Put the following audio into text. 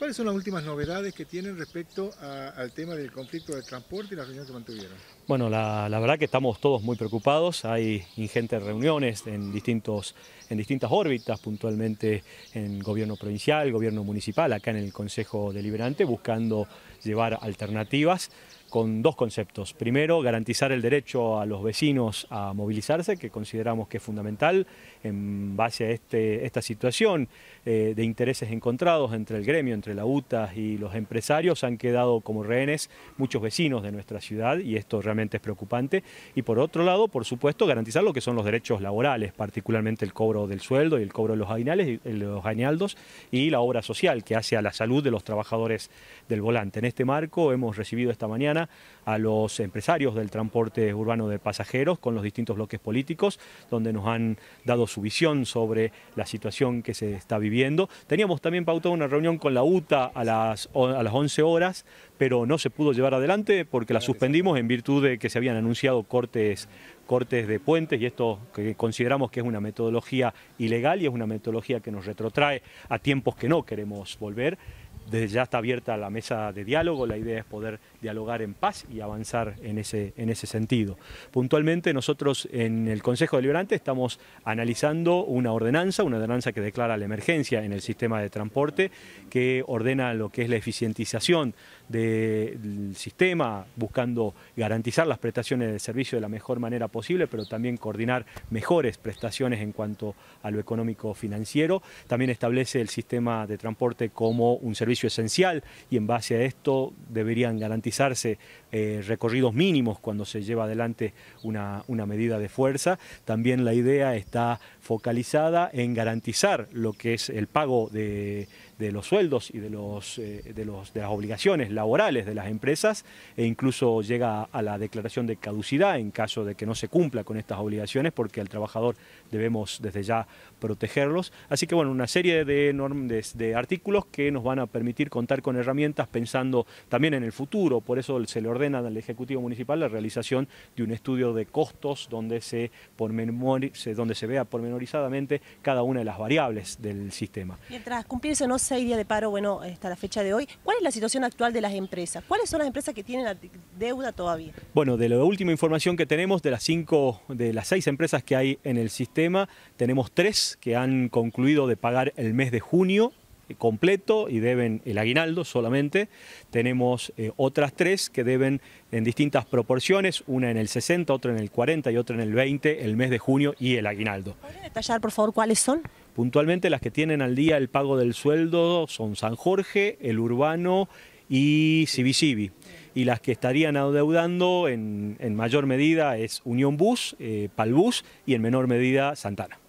¿Cuáles son las últimas novedades que tienen respecto al tema del conflicto del transporte y las reuniones que mantuvieron? Bueno, la, verdad que estamos todos muy preocupados. Hay ingentes reuniones en, distintos, en distintas órbitas, puntualmente en gobierno provincial, gobierno municipal, acá en el Consejo Deliberante, buscando llevar alternativas con dos conceptos. Primero, garantizar el derecho a los vecinos a movilizarse, que consideramos que es fundamental en base a este, esta situación eh, de intereses encontrados entre el gremio, entre la UTA y los empresarios. Han quedado como rehenes muchos vecinos de nuestra ciudad y esto realmente es preocupante. Y por otro lado, por supuesto, garantizar lo que son los derechos laborales, particularmente el cobro del sueldo y el cobro de los añaldos los y la obra social que hace a la salud de los trabajadores del volante. En este marco hemos recibido esta mañana a los empresarios del transporte urbano de pasajeros con los distintos bloques políticos, donde nos han dado su visión sobre la situación que se está viviendo. Teníamos también pautado una reunión con la UTA a las, a las 11 horas, pero no se pudo llevar adelante porque la suspendimos en virtud de que se habían anunciado cortes cortes de puentes y esto que consideramos que es una metodología ilegal y es una metodología que nos retrotrae a tiempos que no queremos volver. Desde ya está abierta la mesa de diálogo, la idea es poder dialogar en paz y avanzar en ese, en ese sentido. Puntualmente nosotros en el Consejo Deliberante estamos analizando una ordenanza, una ordenanza que declara la emergencia en el sistema de transporte, que ordena lo que es la eficientización del sistema, buscando garantizar las prestaciones del servicio de la mejor manera posible, pero también coordinar mejores prestaciones en cuanto a lo económico financiero. También establece el sistema de transporte como un servicio esencial y en base a esto deberían garantizarse eh, recorridos mínimos cuando se lleva adelante una, una medida de fuerza. También la idea está focalizada en garantizar lo que es el pago de, los sueldos y de, los, eh, de, los, de las obligaciones laborales de las empresas e incluso llega a la declaración de caducidad en caso de que no se cumpla con estas obligaciones porque al trabajador debemos desde ya protegerlos. Así que bueno, una serie de, de artículos que nos van a permitir contar con herramientas pensando también en el futuro. Por eso se le ordena al Ejecutivo Municipal la realización de un estudio de costos donde se, donde se vea pormenorizadamente cada una de las variables del sistema. Mientras cumplirse no seis días de paro, bueno, hasta la fecha de hoy, ¿cuál es la situación actual de las empresas? ¿Cuáles son las empresas que tienen la deuda todavía? Bueno, de la última información que tenemos, de las cinco, de las seis empresas que hay en el sistema, tenemos tres que han concluido de pagar el mes de junio eh, completo y deben el aguinaldo solamente. Tenemos eh, otras tres que deben en distintas proporciones, una en el 60, otra en el 40 y otra en el 20, el mes de junio y el aguinaldo. ¿Puede detallar, por favor, cuáles son? Puntualmente las que tienen al día el pago del sueldo son San Jorge, el Urbano y Civicivi y las que estarían adeudando en, mayor medida es Unión Bus, eh, Palbus y en menor medida Santana.